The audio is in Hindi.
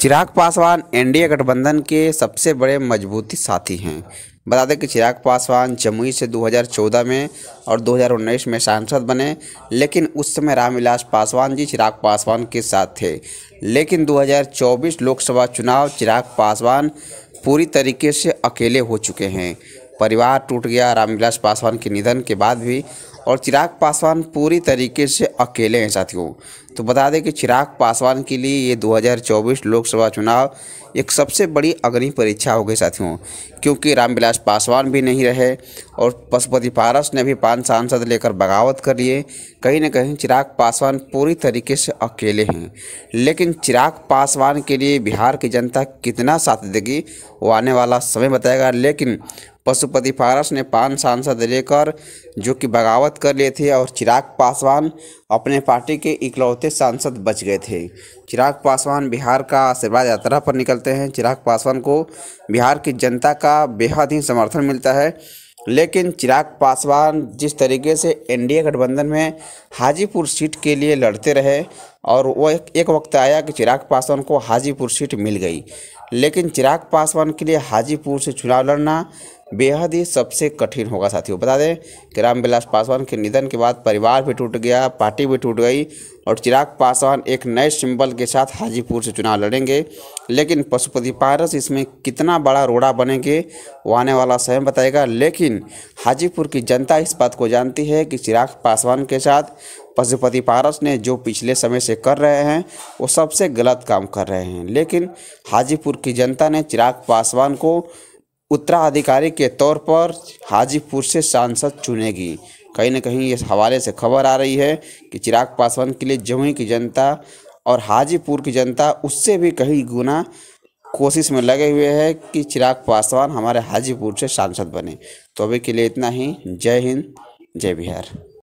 चिराग पासवान एनडीए गठबंधन के सबसे बड़े मजबूती साथी हैं बता दें कि चिराग पासवान जमुई से 2014 में और 2019 में सांसद बने लेकिन उस समय रामविलास पासवान जी चिराग पासवान के साथ थे लेकिन 2024 लोकसभा चुनाव चिराग पासवान पूरी तरीके से अकेले हो चुके हैं परिवार टूट गया रामविलास पासवान के निधन के बाद भी और चिराग पासवान पूरी तरीके से अकेले हैं साथियों तो बता दें कि चिराग पासवान के लिए ये 2024 लोकसभा चुनाव एक सबसे बड़ी अग्नि परीक्षा हो गई साथियों क्योंकि रामविलास पासवान भी नहीं रहे और पशुपति पारस ने भी पांच सांसद लेकर बगावत कर लिए कहीं ना कहीं चिराग पासवान पूरी तरीके से अकेले हैं लेकिन चिराग पासवान के लिए बिहार की जनता कितना साथ देगी वो आने वाला समय बताएगा लेकिन पशुपति पारस ने पांच सांसद लेकर जो कि बगावत कर लिए थे और चिराग पासवान अपने पार्टी के इकलौते सांसद बच गए थे चिराग पासवान बिहार का आशीर्वाद यात्रा पर निकलते हैं चिराग पासवान को बिहार की जनता का बेहद ही समर्थन मिलता है लेकिन चिराग पासवान जिस तरीके से एनडीए गठबंधन में हाजीपुर सीट के लिए लड़ते रहे और वो एक, एक वक्त आया कि चिराग पासवान को हाजीपुर सीट मिल गई लेकिन चिराग पासवान के लिए हाजीपुर से चुनाव लड़ना बेहद ही सबसे कठिन होगा साथियों बता दें कि रामविलास पासवान के निधन के बाद परिवार भी टूट गया पार्टी भी टूट गई और चिराग पासवान एक नए सिंबल के साथ हाजीपुर से चुनाव लड़ेंगे लेकिन पशुपति पारस इसमें कितना बड़ा रोड़ा बनेंगे वो आने वाला स्वयं बताएगा लेकिन हाजीपुर की जनता इस बात को जानती है कि चिराग पासवान के साथ पशुपति पारस ने जो पिछले समय से कर रहे हैं वो सबसे गलत काम कर रहे हैं लेकिन हाजीपुर की जनता ने चिराग पासवान को उत्तराधिकारी के तौर पर हाजीपुर से सांसद चुनेगी कहीं ना कहीं इस हवाले से खबर आ रही है कि चिराग पासवान के लिए जमुई की जनता और हाजीपुर की जनता उससे भी कहीं गुना कोशिश में लगे हुए हैं कि चिराग पासवान हमारे हाजीपुर से सांसद बने तो अभी के लिए इतना ही जय हिंद जय बिहार